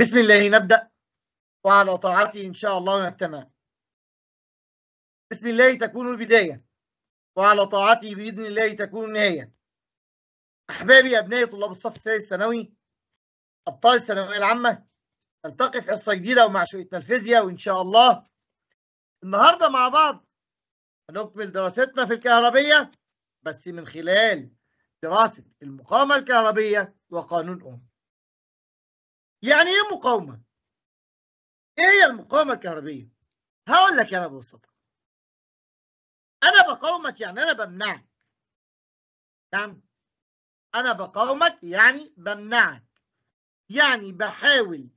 بسم الله نبدأ وعلى طاعته إن شاء الله نجتمع بسم الله تكون البداية وعلى طاعته بإذن الله تكون النهاية أحبابي أبنائي طلاب الصف الثالث الثانوي أبطال الثانوية العامة نلتقي في حصة جديدة ومع شويه الفيزياء وإن شاء الله النهاردة مع بعض هنكمل دراستنا في الكهربية بس من خلال دراسة المقاومة الكهربية وقانون أوم يعني ايه مقاومه ايه هي المقاومه الكهربيه هقول لك انا ببساطه انا بقاومك يعني انا بمنعك تمام انا بقاومك يعني بمنعك يعني بحاول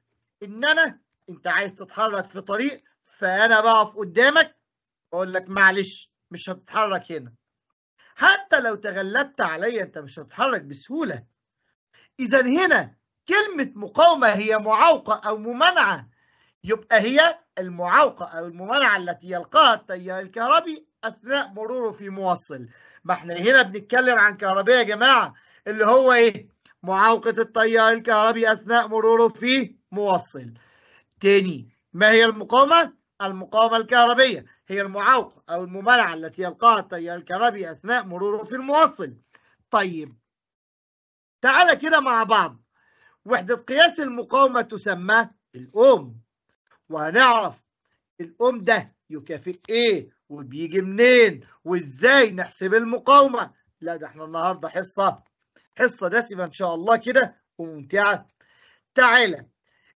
ان انا انت عايز تتحرك في طريق فانا بقف قدامك اقول لك معلش مش هتتحرك هنا حتى لو تغلبت عليا انت مش هتتحرك بسهوله اذا هنا كلمة مقاومة هي معوقة أو ممانعة يبقى هي المعوقة أو الممانعة التي يلقاها التيار الكهربي أثناء مروره في موصل ما احنا هنا بنتكلم عن كهربية يا جماعة اللي هو إيه معوقة التيار الكهربي أثناء مروره في موصل تاني ما هي المقاومة؟ المقاومة الكهربية هي المعوقة أو الممانعة التي يلقاها التيار الكهربي أثناء مروره في الموصل طيب تعالى كده مع بعض وحدة قياس المقاومة تسمى الأم وهنعرف الأم ده يكافئ إيه وبيجي منين وإزاي نحسب المقاومة لا ده احنا النهاردة حصة حصة دسمة إن شاء الله كده وممتعة تعالى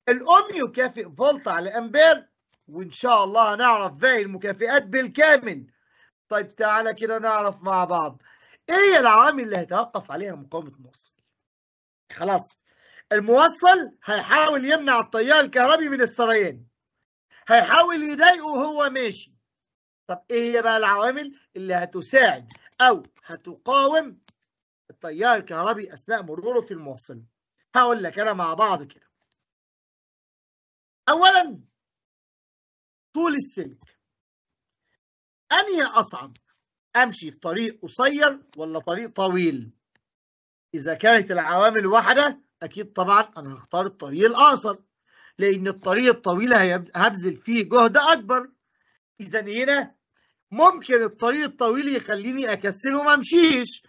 الأم يكافئ فولت على أمبير وإن شاء الله هنعرف باقي المكافئات بالكامل طيب تعالى كده نعرف مع بعض إيه العوامل اللي هيتوقف عليها مقاومة مصر خلاص الموصل هيحاول يمنع التيار الكهربي من السريان هيحاول يضايقه وهو ماشي طب ايه هي بقى العوامل اللي هتساعد او هتقاوم التيار الكهربي اثناء مروره في الموصل هقول لك انا مع بعض كده اولا طول السلك اني اصعب امشي في طريق قصير ولا طريق طويل اذا كانت العوامل واحده اكيد طبعا انا هختار الطريق الاقصر لان الطريق الطويل هبذل فيه جهد اكبر اذا هنا ممكن الطريق الطويل يخليني اكسل وما امشيش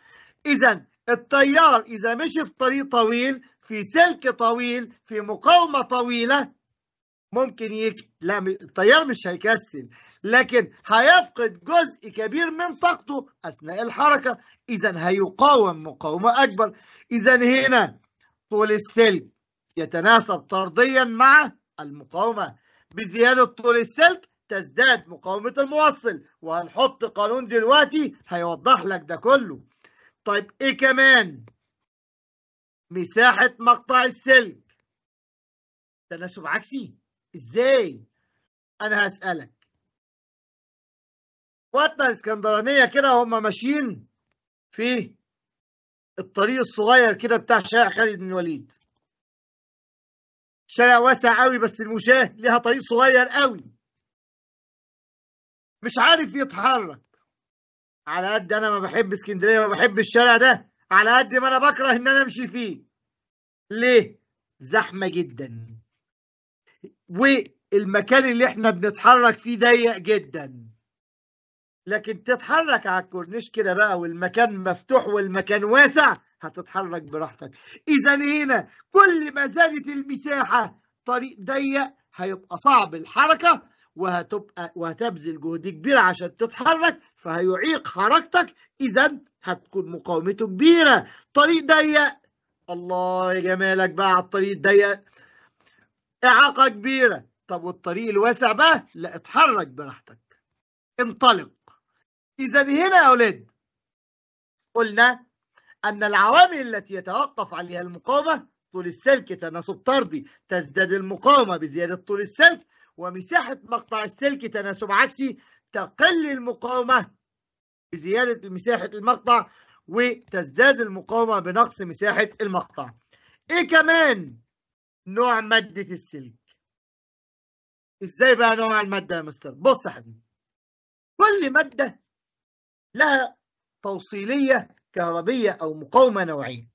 اذا التيار اذا مشي في طريق طويل في سلك طويل في مقاومه طويله ممكن يك... لا التيار مش هيكسل لكن هيفقد جزء كبير من طاقته اثناء الحركه اذا هيقاوم مقاومه اكبر اذا هنا طول السلك يتناسب طرديا مع المقاومة بزيادة طول السلك تزداد مقاومة الموصل وهنحط قانون دلوقتي هيوضح لك ده كله طيب ايه كمان مساحة مقطع السلك تناسب عكسي ازاي انا هسألك وقتنا الاسكندرانية كده هم ماشيين في الطريق الصغير كده بتاع شارع خالد بن الوليد شارع واسع قوي بس المشاة ليها طريق صغير قوي مش عارف يتحرك على قد انا ما بحب اسكندريه ما بحب الشارع ده على قد ما انا بكره ان انا امشي فيه ليه زحمه جدا والمكان اللي احنا بنتحرك فيه ضيق جدا لكن تتحرك على الكورنيش كده بقى والمكان مفتوح والمكان واسع هتتحرك براحتك اذا هنا كل ما زادت المساحه طريق ضيق هيبقى صعب الحركه وهتبقى وهتبذل جهد كبير عشان تتحرك فهيعيق حركتك اذا هتكون مقاومته كبيره طريق ضيق الله يا جمالك بقى على الطريق الضيق اعاقه كبيره طب والطريق الواسع بقى لا اتحرك براحتك انطلق إذا هنا يا أولاد قلنا أن العوامل التي يتوقف عليها المقاومة طول السلك تناسب طردي تزداد المقاومة بزيادة طول السلك ومساحة مقطع السلك تناسب عكسي تقل المقاومة بزيادة مساحة المقطع وتزداد المقاومة بنقص مساحة المقطع إيه كمان نوع مادة السلك إزاي بقى نوع المادة يا مستر بص يا حبيبي كل مادة لها توصيلية كهربية أو مقاومة نوعية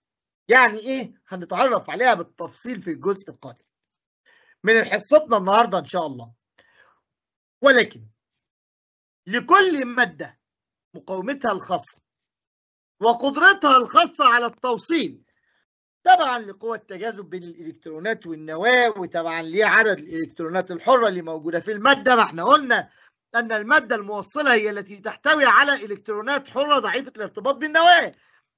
يعني إيه هنتعرف عليها بالتفصيل في الجزء القادم من حصتنا النهاردة إن شاء الله ولكن لكل مادة مقاومتها الخاصة وقدرتها الخاصة على التوصيل طبعا لقوة التجاذب بين الإلكترونات والنواة وطبعا لعدد الإلكترونات الحرة اللي موجودة في المادة ما احنا قلنا أن المادة الموصلة هي التي تحتوي على إلكترونات حرة ضعيفة الارتباط بالنواة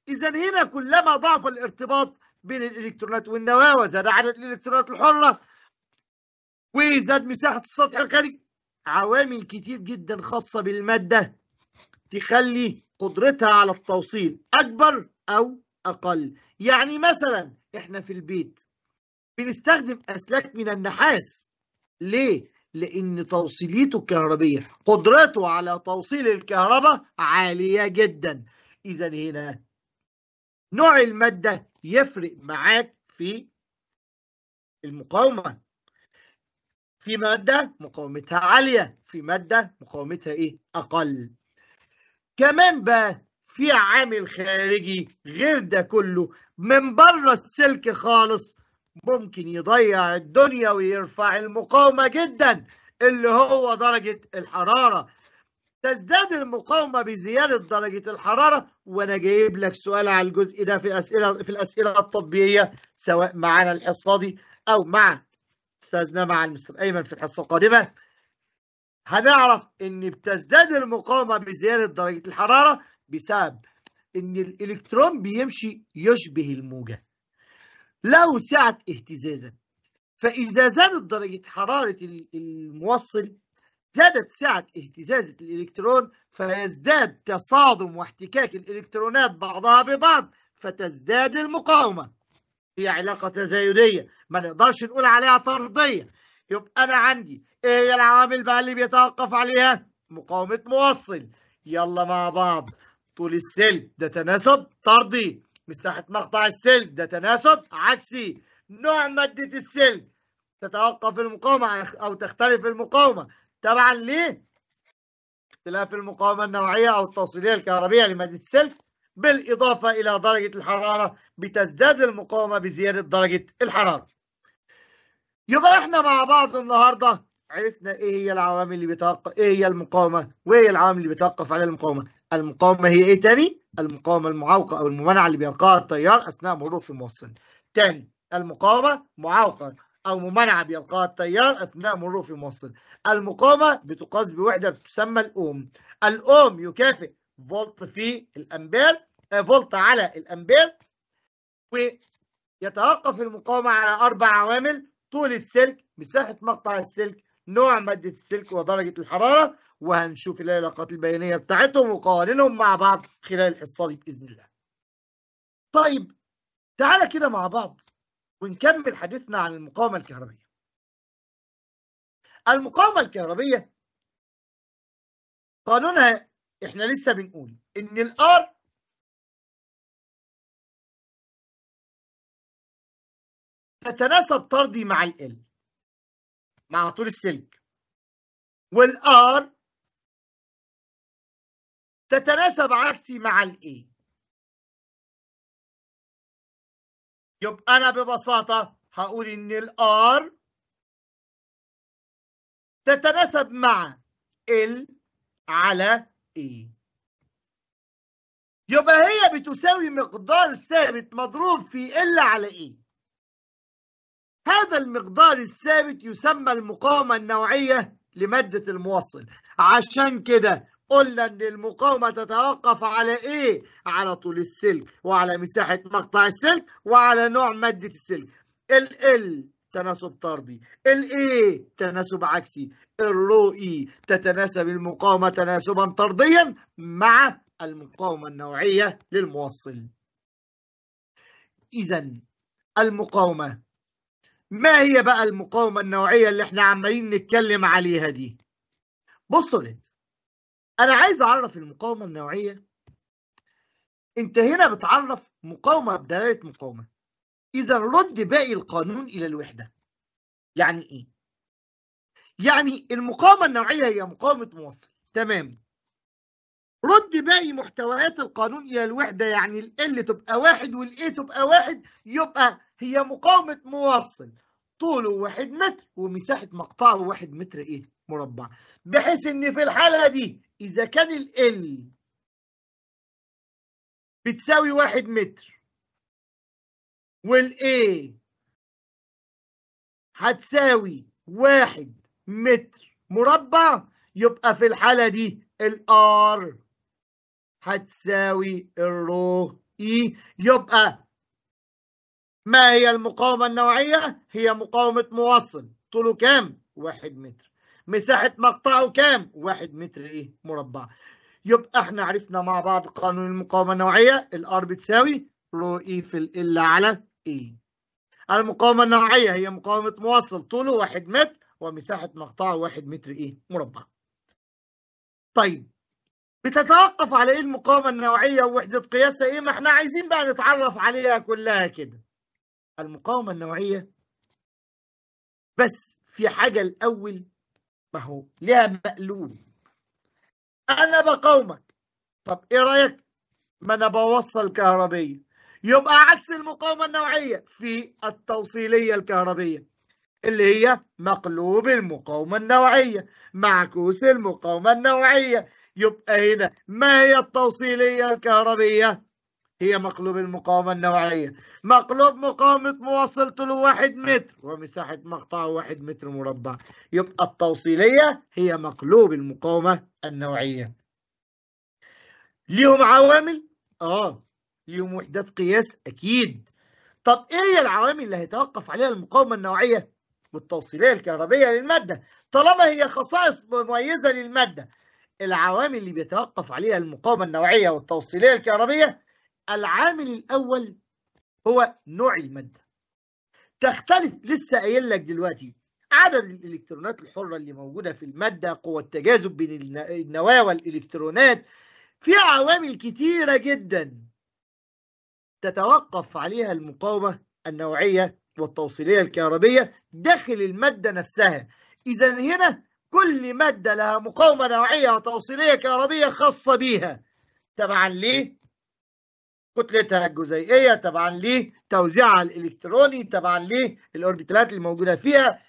إذا هنا كلما ضعف الارتباط بين الإلكترونات والنواة وزاد عدد الإلكترونات الحرة وزاد مساحة السطح الخارجي عوامل كتير جدا خاصة بالمادة تخلي قدرتها على التوصيل أكبر أو أقل يعني مثلا إحنا في البيت بنستخدم أسلاك من النحاس ليه؟ لأن توصيليته الكهربية قدرته على توصيل الكهرباء عالية جدا إذا هنا نوع المادة يفرق معاك في المقاومة في مادة مقاومتها عالية في مادة مقاومتها إيه أقل كمان بقى في عامل خارجي غير ده كله من بره السلك خالص ممكن يضيع الدنيا ويرفع المقاومة جدا اللي هو درجة الحرارة تزداد المقاومة بزيادة درجة الحرارة وأنا جايب لك سؤال على الجزء ده في أسئلة في الأسئلة التطبيقية سواء معانا الحصة دي أو مع أستاذنا مع المستر أيمن في الحصة القادمة هنعرف إن بتزداد المقاومة بزيادة درجة الحرارة بسبب إن الإلكترون بيمشي يشبه الموجة له سعة اهتزازه فإذا زادت درجة حرارة الموصل زادت سعة اهتزاز الإلكترون فيزداد تصادم واحتكاك الإلكترونات بعضها ببعض فتزداد المقاومة هي علاقة تزايدية ما نقدرش نقول عليها طردية يبقى أنا عندي إيه هي العوامل بقى اللي بيتوقف عليها مقاومة موصل يلا مع بعض طول السلك ده تناسب طردي مساحة مقطع السلك ده تناسب عكسي نوع مادة السلك تتوقف المقاومة أو تختلف المقاومة تبعا ليه؟ اختلاف المقاومة النوعية أو التوصيلية الكهربية لمادة السلك بالإضافة إلى درجة الحرارة بتزداد المقاومة بزيادة درجة الحرارة يبقى إحنا مع بعض النهاردة عرفنا إيه هي العوامل اللي بتوقف إيه هي المقاومة وإيه العوامل اللي بتوقف عليها المقاومة المقاومة هي إيه تاني؟ المقاومة المعوقة أو الممانعة اللي بيلقاها التيار أثناء مرور في الموصل تاني المقاومة معوقة أو ممانعة بيلقاها التيار أثناء مرور في الموصل المقاومة بتقاس بوحدة تسمى الأوم الأوم يكافئ فولت في الأمبير آه، فولت على الأمبير ويتوقف المقاومة على أربع عوامل طول السلك مساحة مقطع السلك نوع مادة السلك ودرجة الحرارة وهنشوف العلاقات البيانية بتاعتهم وقوانينهم مع بعض خلال الحصة دي بإذن الله طيب تعالى كده مع بعض ونكمل حديثنا عن المقاومة الكهربية المقاومة الكهربية قانونها احنا لسه بنقول ان الار تتناسب طردي مع ال مع طول السلك والار تتناسب عكسي مع الاي يبقى انا ببساطه هقول ان الار تتناسب مع ال على اي يبقى هي بتساوي مقدار ثابت مضروب في ال على اي هذا المقدار الثابت يسمى المقاومة النوعية لمادة الموصل عشان كده قلنا ان المقاومه تتوقف على ايه على طول السلك وعلى مساحه مقطع السلك وعلى نوع ماده السلك ال ال تناسب طردي ال اي تناسب عكسي الرو اي e تتناسب المقاومه تناسبا طرديا مع المقاومه النوعيه للموصل اذا المقاومه ما هي بقى المقاومة النوعية اللي احنا عمالين نتكلم عليها دي بصوا لد انا عايز اعرف المقاومة النوعية انت هنا بتعرف مقاومة بدلالة مقاومة اذا رد باقي القانون الى الوحدة يعني ايه يعني المقاومة النوعية هي مقاومة موصل تمام رد باقي محتويات القانون الى الوحده يعني ال تبقى واحد والاي تبقى واحد يبقى هي مقاومه موصل طوله واحد متر ومساحه مقطعه واحد متر ايه مربع بحيث ان في الحاله دي اذا كان ال بتساوي واحد متر والاي هتساوي واحد متر مربع يبقى في الحاله دي الار هتساوي الرو اي e. يبقى ما هي المقاومة النوعية؟ هي مقاومة موصل طوله كام؟ واحد متر مساحة مقطعه كام؟ واحد متر ايه؟ مربع يبقى احنا عرفنا مع بعض قانون المقاومة النوعية الار بتساوي رو اي e في ال على اي المقاومة النوعية هي مقاومة موصل طوله واحد متر ومساحة مقطعه واحد متر ايه؟ مربع طيب بتتوقف على ايه المقاومه النوعيه ووحده قياسها ايه ما احنا عايزين بقى نتعرف عليها كلها كده المقاومه النوعيه بس في حاجه الاول ما هو ليها مقلوب انا بقاومك طب ايه رايك ما انا بوصل كهربيه يبقى عكس المقاومه النوعيه في التوصيليه الكهربيه اللي هي مقلوب المقاومه النوعيه معكوس المقاومه النوعيه يبقى هنا ما هي التوصيلية الكهربية هي مقلوب المقاومة النوعية مقلوب مقاومة موصل طوله 1 متر ومساحة مقطعه واحد متر مربع يبقى التوصيلية هي مقلوب المقاومة النوعية ليهم عوامل؟ آه ليهم وحدات قياس أكيد طب إيه هي العوامل اللي هيتوقف عليها المقاومة النوعية والتوصيلية الكهربية للمادة طالما هي خصائص مميزة للمادة العوامل اللي بيتوقف عليها المقاومة النوعية والتوصيلية الكهربية العامل الأول هو نوع المادة تختلف لسه قايل لك دلوقتي عدد الإلكترونات الحرة اللي موجودة في المادة قوة التجاذب بين النواة والإلكترونات في عوامل كتيرة جدا تتوقف عليها المقاومة النوعية والتوصيلية الكهربية داخل المادة نفسها إذا هنا كل مادة لها مقاومة نوعية وتوصيلية كهربية خاصة بها تبعا كتلتها الجزيئية تبعا توزيعها الإلكتروني تبعا اللي الموجودة فيها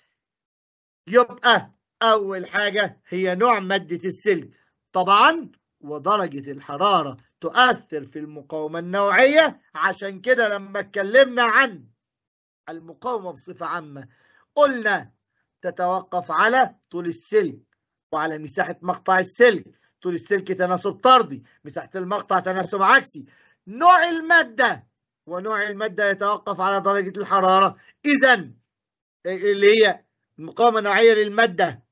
يبقى أول حاجة هي نوع مادة السلك طبعا ودرجة الحرارة تؤثر في المقاومة النوعية عشان كده لما اتكلمنا عن المقاومة بصفة عامة قلنا تتوقف على طول السلك وعلى مساحة مقطع السلك طول السلك تناسب طردي مساحة المقطع تناسب عكسي نوع المادة ونوع المادة يتوقف على درجة الحرارة إذا اللي هي المقاومة النوعية للمادة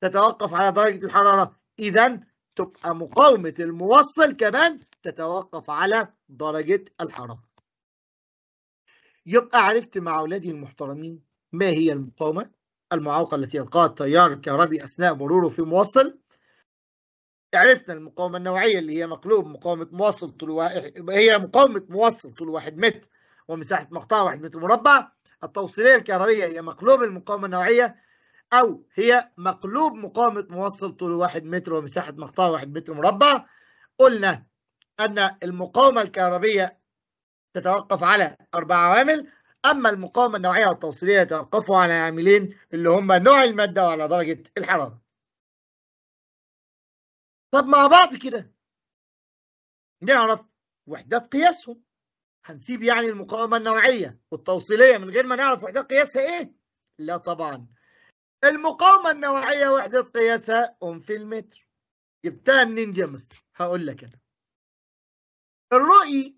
تتوقف على درجة الحرارة إذا تبقى مقاومة الموصل كمان تتوقف على درجة الحرارة يبقى عرفت مع أولادي المحترمين ما هي المقاومة المعوقة التي ألقاها التيار الكهربي أثناء مروره في موصل عرفنا المقاومة النوعية اللي هي مقلوب مقاومة موصل طول واحد هي مقاومة موصل طول واحد متر ومساحة مقطع واحد متر مربع التوصيلية الكهربية هي مقلوب المقاومة النوعية أو هي مقلوب مقاومة موصل طول واحد متر ومساحة مقطع واحد متر مربع قلنا أن المقاومة الكهربية تتوقف على أربع عوامل اما المقاومه النوعيه والتوصيليه يتوقفوا على عاملين اللي هم نوع الماده وعلى درجه الحراره طب مع بعض كده نعرف وحدات قياسهم هنسيب يعني المقاومه النوعيه والتوصيليه من غير ما نعرف وحدات قياسها ايه لا طبعا المقاومه النوعيه وحده قياسها ام في المتر جبتها منين يا مستر هقول لك انا الرؤي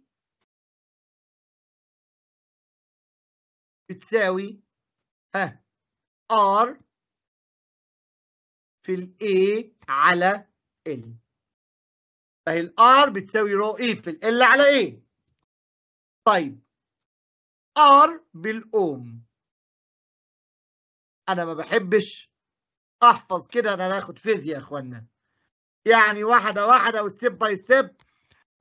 بتساوي ها R في ال A على L فهي ال R بتساوي رو A في ال L على A طيب R بالأوم أنا ما بحبش أحفظ كده أنا باخد فيزياء يا إخوانا يعني واحدة واحدة وستيب باي ستيب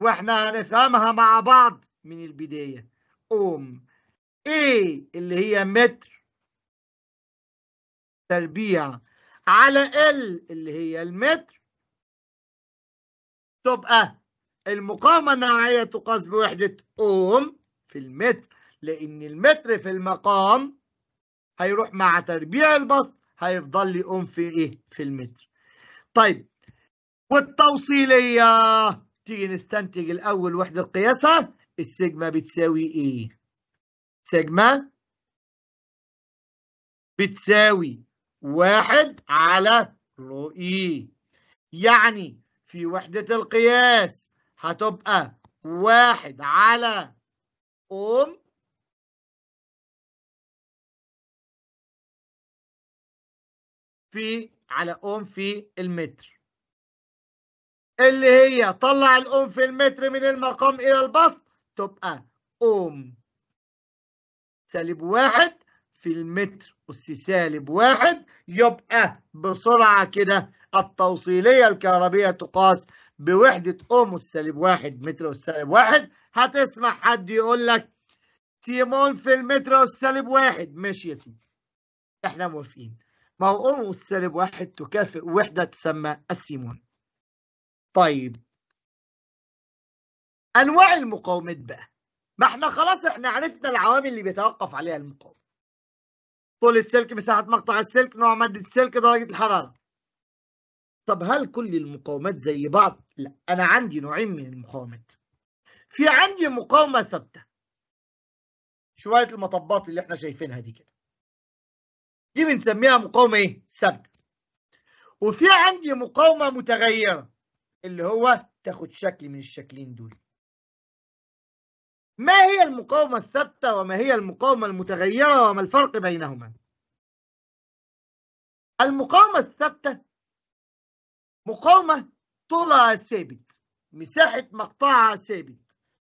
وإحنا هنفهمها مع بعض من البداية أوم A اللي هي متر تربيع على L اللي هي المتر تبقى المقاومة النوعية تقاس بوحدة أوم في المتر لأن المتر في المقام هيروح مع تربيع البسط هيفضل لي أوم في إيه؟ في المتر. طيب والتوصيلية تيجي نستنتج الأول وحدة قياسها السيجما بتساوي إيه؟ سيجما بتساوي واحد على رو اي يعني في وحدة القياس هتبقى واحد على اوم في على اوم في المتر اللي هي طلع الاوم في المتر من المقام الى البسط تبقى اوم سالب واحد في المتر أس سالب واحد يبقى بسرعة كده التوصيلية الكهربية تقاس بوحدة أم سالب واحد متر أس سالب واحد هتسمع حد يقول لك تيمول في المتر أس سالب واحد ماشي يا سيدي احنا موافقين ما هو أم سالب واحد تكافئ وحدة تسمى السيمون طيب أنواع المقاومات بقى ما احنا خلاص احنا عرفنا العوامل اللي بيتوقف عليها المقاومة طول السلك مساحة مقطع السلك نوع مادة السلك درجة الحرارة طب هل كل المقاومات زي بعض؟ لا أنا عندي نوعين من المقاومات في عندي مقاومة ثابتة شوية المطبات اللي احنا شايفينها دي كده دي بنسميها مقاومة ايه؟ ثابتة وفي عندي مقاومة متغيرة اللي هو تاخد شكل من الشكلين دول ما هي المقاومة الثابتة وما هي المقاومة المتغيرة وما الفرق بينهما المقاومة الثابتة مقاومة طولها ثابت مساحة مقطعها ثابت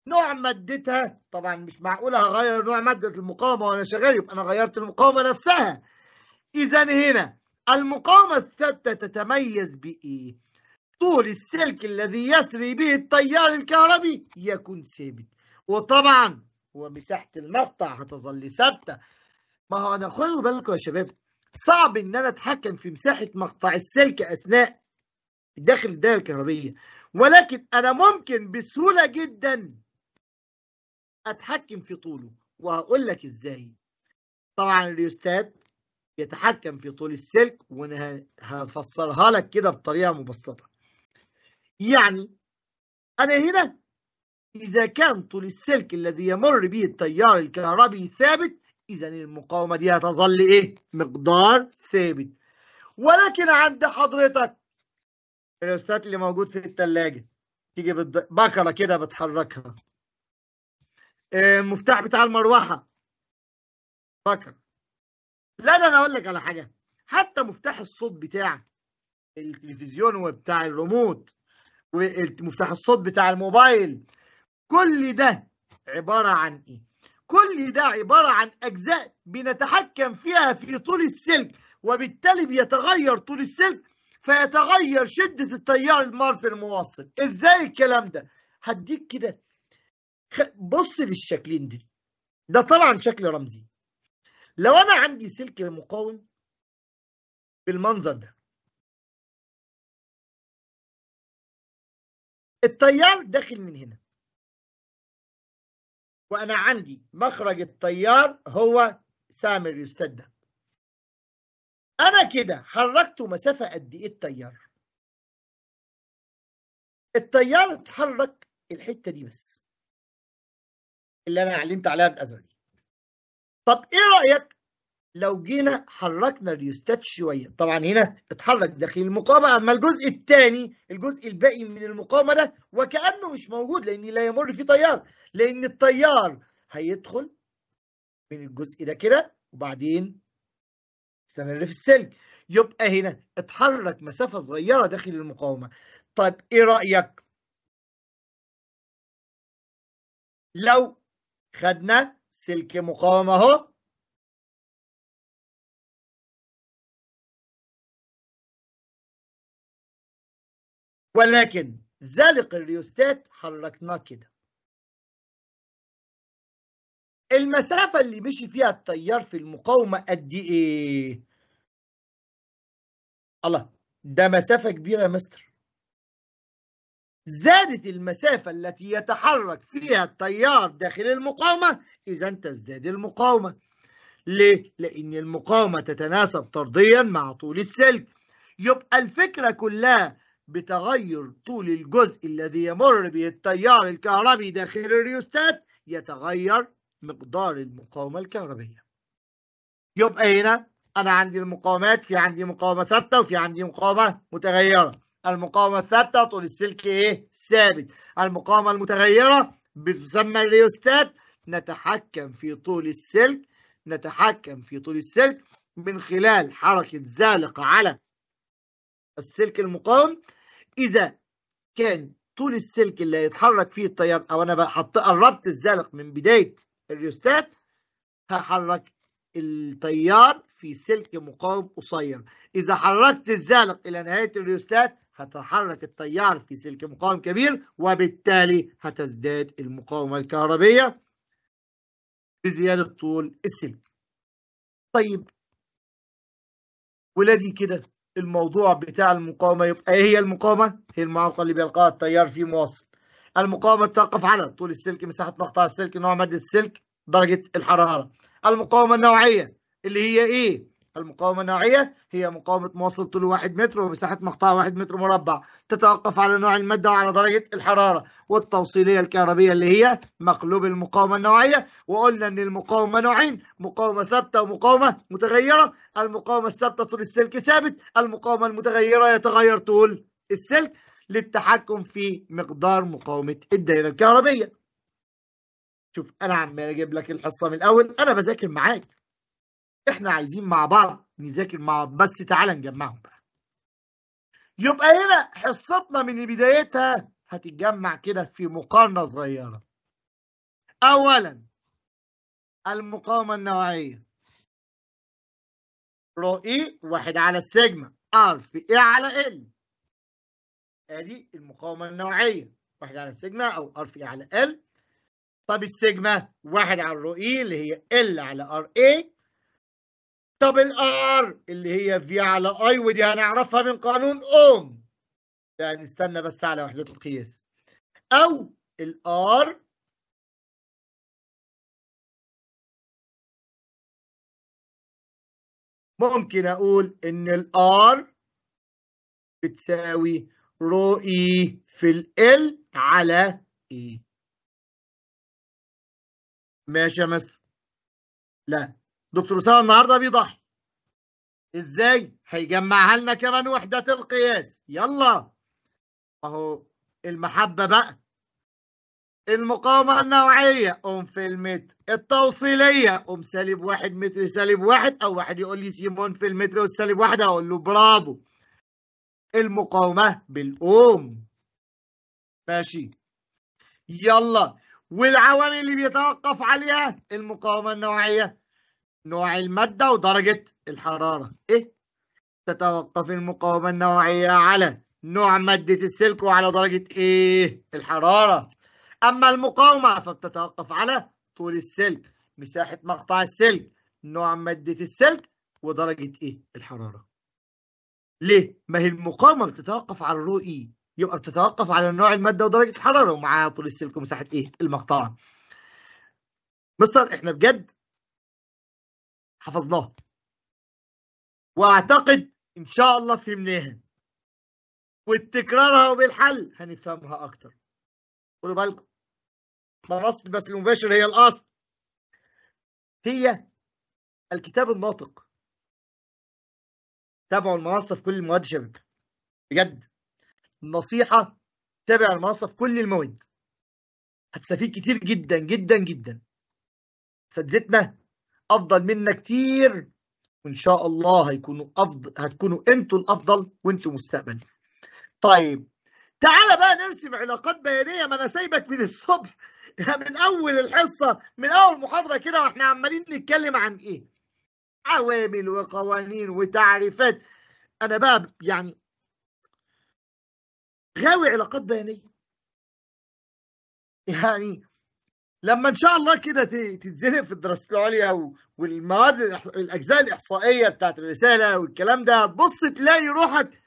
نوع مادتها طبعا مش معقولة هغير نوع مادة المقاومة وأنا شغال يبقى أنا غيرت المقاومة نفسها إذا هنا المقاومة الثابتة تتميز بإيه؟ طول السلك الذي يسري به التيار الكهربي يكون ثابت وطبعا ومساحه المقطع هتظل ثابته ما هو انا خدوا بالكم يا شباب صعب ان انا اتحكم في مساحه مقطع السلك اثناء داخل الدايره الكهربيه ولكن انا ممكن بسهوله جدا اتحكم في طوله وهقول لك ازاي طبعا الريوستات يتحكم في طول السلك وانا هفسرها لك كده بطريقه مبسطه يعني انا هنا إذا كان طول السلك الذي يمر به التيار الكهربي ثابت إذا المقاومة دي هتظل إيه؟ مقدار ثابت ولكن عند حضرتك الأستاذ اللي موجود في التلاجة تيجي بكرة كده بتحركها المفتاح آه، بتاع المروحة بكرة لا ده أنا أقول لك على حاجة حتى مفتاح الصوت بتاع التلفزيون وبتاع الريموت ومفتاح الصوت بتاع الموبايل كل ده عبارة عن إيه؟ كل ده عبارة عن أجزاء بنتحكم فيها في طول السلك وبالتالي بيتغير طول السلك فيتغير شدة التيار في المواصل إزاي الكلام ده؟ هديك كده بص للشكلين دي ده طبعا شكل رمزي لو أنا عندي سلك مقاوم بالمنظر ده التيار داخل من هنا وانا عندي مخرج التيار هو سامر يستد ده انا كده حركت مسافه قد ايه التيار التيار اتحرك الحته دي بس اللي انا علمت عليها الازرق طب ايه رايك لو جينا حركنا الريوستات شويه طبعا هنا اتحرك داخل المقاومه اما الجزء الثاني الجزء الباقي من المقاومه ده وكانه مش موجود لان لا يمر فيه تيار لان التيار هيدخل من الجزء ده كده وبعدين استمر في السلك يبقى هنا اتحرك مسافه صغيره داخل المقاومه طيب ايه رايك لو خدنا سلك مقاومه اهو ولكن زلق الريوستات حركناه كده المسافة اللي مشي فيها التيار في المقاومة قد ايه؟ الله ده مسافة كبيرة يا مستر زادت المسافة التي يتحرك فيها التيار داخل المقاومة إذا تزداد المقاومة ليه؟ لأن المقاومة تتناسب طرديا مع طول السلك يبقى الفكرة كلها بتغير طول الجزء الذي يمر به التيار الكهربي داخل الريوستات يتغير مقدار المقاومة الكهربية يبقى هنا أنا عندي المقاومات في عندي مقاومة ثابتة وفي عندي مقاومة متغيرة المقاومة الثابتة طول السلك إيه؟ ثابت المقاومة المتغيرة بتسمى الريوستات نتحكم في طول السلك نتحكم في طول السلك من خلال حركة زالقة على السلك المقاوم اذا كان طول السلك اللي هيتحرك فيه التيار او انا حط قربت الزلق من بدايه الريوستات هحرك التيار في سلك مقاوم قصير اذا حركت الزلق الى نهايه الريوستات هتحرك التيار في سلك مقاوم كبير وبالتالي هتزداد المقاومه الكهربيه بزياده طول السلك طيب ولا دي كده الموضوع بتاع المقاومة يبقى ايه هي المقاومة؟ هي المعوقة اللي بيلقاها التيار في مواصل. المقاومة تقف على طول السلك مساحة مقطع السلك نوع مادة السلك درجة الحرارة المقاومة النوعية اللي هي ايه؟ المقاومة النوعية هي مقاومة موصل طوله 1 متر ومساحة مقطعها 1 متر مربع تتوقف على نوع المادة وعلى درجة الحرارة والتوصيلية الكهربية اللي هي مقلوب المقاومة النوعية وقلنا إن المقاومة نوعين مقاومة ثابتة ومقاومة متغيرة المقاومة الثابتة طول السلك ثابت المقاومة المتغيرة يتغير طول السلك للتحكم في مقدار مقاومة الدائرة الكهربية شوف أنا عمال أجيب لك الحصة من الأول أنا بذاكر معاك احنا عايزين مع بعض نذاكر مع بعض بس تعالى نجمعهم بقى يبقى هنا حصتنا من بدايتها هتتجمع كده في مقارنة صغيرة أولا المقاومة النوعية رو إي واحد على السيجما ار في اي على ال ادي المقاومه النوعيه واحد على السيجما او ار في اي على ال طب السيجما واحد على الرو اي اللي هي ال على ار اي دبل ار اللي هي في على اي ودي هنعرفها من قانون اوم يعني نستنى بس على وحده القياس او الار ممكن اقول ان الار بتساوي رو اي e في ال على اي e. ماشي يا مستر لا دكتور اسامه النهارده بيضحي ازاي هيجمعها لنا كمان وحده القياس يلا اهو المحبه بقى المقاومة النوعية قوم في المتر التوصيلية قوم سالب واحد متر سالب واحد أو واحد يقول لي سيمون في المتر والسالب واحد أقول له برافو المقاومة بالأوم ماشي يلا والعوامل اللي بيتوقف عليها المقاومة النوعية نوع المادة ودرجة الحرارة إيه؟ تتوقف المقاومة النوعية على نوع مادة السلك وعلى درجة إيه؟ الحرارة أما المقاومة فبتتوقف على طول السلك مساحة مقطع السلك نوع مادة السلك ودرجة إيه؟ الحرارة ليه؟ ما هي المقاومة بتتوقف على الرو إيه؟ يبقى بتتوقف على نوع المادة ودرجة الحرارة ومعاها طول السلك ومساحة إيه؟ المقطع مستر إحنا بجد حفظناها واعتقد ان شاء الله فهمناها والتكرارها وبالحل هنفهمها اكتر خدوا بالكم منصه البث المباشر هي الاصل هي الكتاب الناطق تابعوا المنصه في كل المواد يا شباب بجد النصيحه تابع المنصه في كل المواد هتستفيد كتير جدا جدا جدا اساتذتنا افضل منا كتير وان شاء الله هيكونوا افضل هتكونوا انتوا الافضل وانتوا مستقبل طيب تعالى بقى نرسم علاقات بيانيه ما انا سايبك من الصبح من اول الحصه من اول محاضره كده واحنا عمالين نتكلم عن ايه عوامل وقوانين وتعريفات انا بقى يعني غاوي علاقات بيانيه يعني لما ان شاء الله كده تتزنق في الدراسات العليا والمواد الاجزاء الاحصائيه بتاعت الرساله والكلام ده بص تلاقي روحك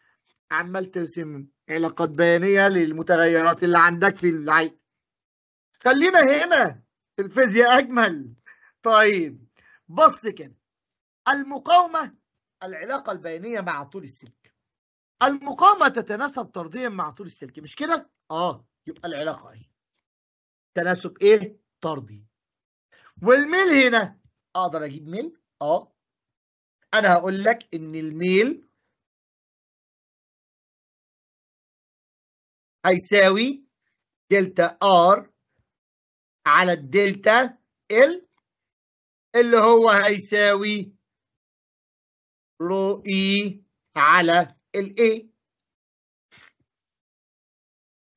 عمال ترسم علاقات بيانيه للمتغيرات اللي عندك في العين خلينا هنا في الفيزياء اجمل طيب بص كده المقاومه العلاقه البيانيه مع طول السلك المقاومه تتناسب طرديا مع طول السلك مش كده اه يبقى العلاقه اهي تناسب ايه طردي والميل هنا اقدر اجيب ميل اه انا هقول لك ان الميل هيساوي دلتا ار على الدلتا ال اللي هو هيساوي رو اي على الاي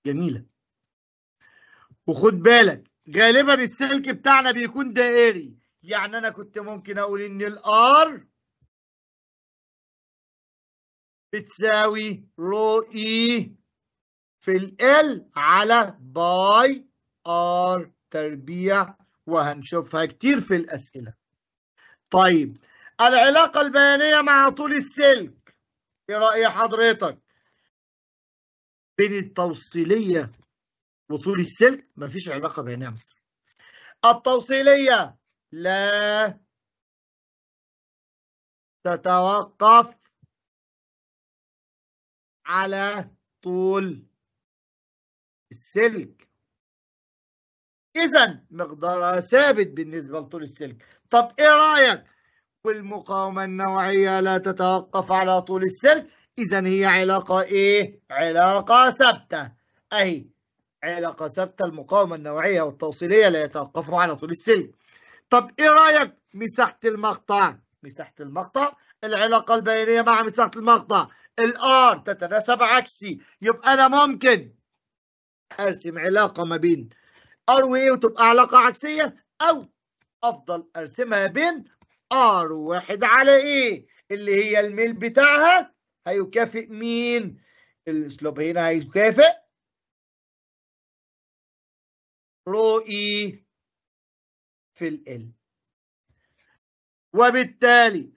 جميله وخد بالك غالبا السلك بتاعنا بيكون دائري يعني انا كنت ممكن اقول ان الار بتساوي رو اي في ال على باي ار تربيع وهنشوفها كتير في الاسئله طيب العلاقه البيانيه مع طول السلك ايه راي حضرتك بين التوصيليه وطول السلك مفيش علاقة بينها مسافة التوصيلية لا تتوقف على طول السلك إذا مقدارها ثابت بالنسبة لطول السلك طب إيه رأيك والمقاومة النوعية لا تتوقف على طول السلك إذا هي علاقة إيه؟ علاقة ثابتة أهي علاقة ثابتة المقاومة النوعية والتوصيلية لا يتوقفوا على طول السلم طب إيه رأيك مساحة المقطع مساحة المقطع العلاقة البيانيه مع مساحة المقطع الآر تتناسب عكسي يبقى أنا ممكن أرسم علاقة ما بين ار و A وتبقى علاقة عكسية أو أفضل أرسمها بين ار واحد على ايه اللي هي الميل بتاعها هيكافئ مين الاسلوب هنا هيكافئ رو اي في ال وبالتالي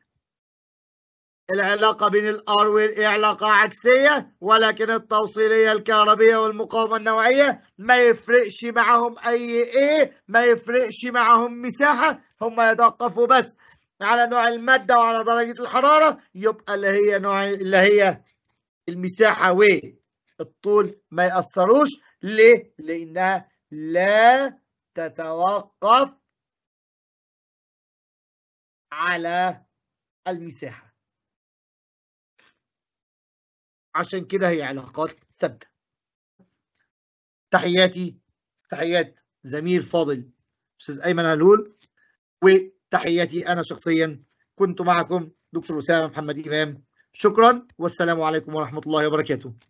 العلاقة بين الار وال علاقة عكسية ولكن التوصيلية الكهربية والمقاومة النوعية ما يفرقش معهم أي إيه ما يفرقش معهم مساحة هم يتوقفوا بس على نوع المادة وعلى درجة الحرارة يبقى اللي هي نوع اللي هي المساحة والطول ما يأثروش ليه؟ لأنها لا تتوقف على المساحة عشان كده هي علاقات ثابتة تحياتي تحيات زميل فاضل أستاذ أيمن هلول وتحياتي أنا شخصيا كنت معكم دكتور أسامة محمد إمام شكرا والسلام عليكم ورحمة الله وبركاته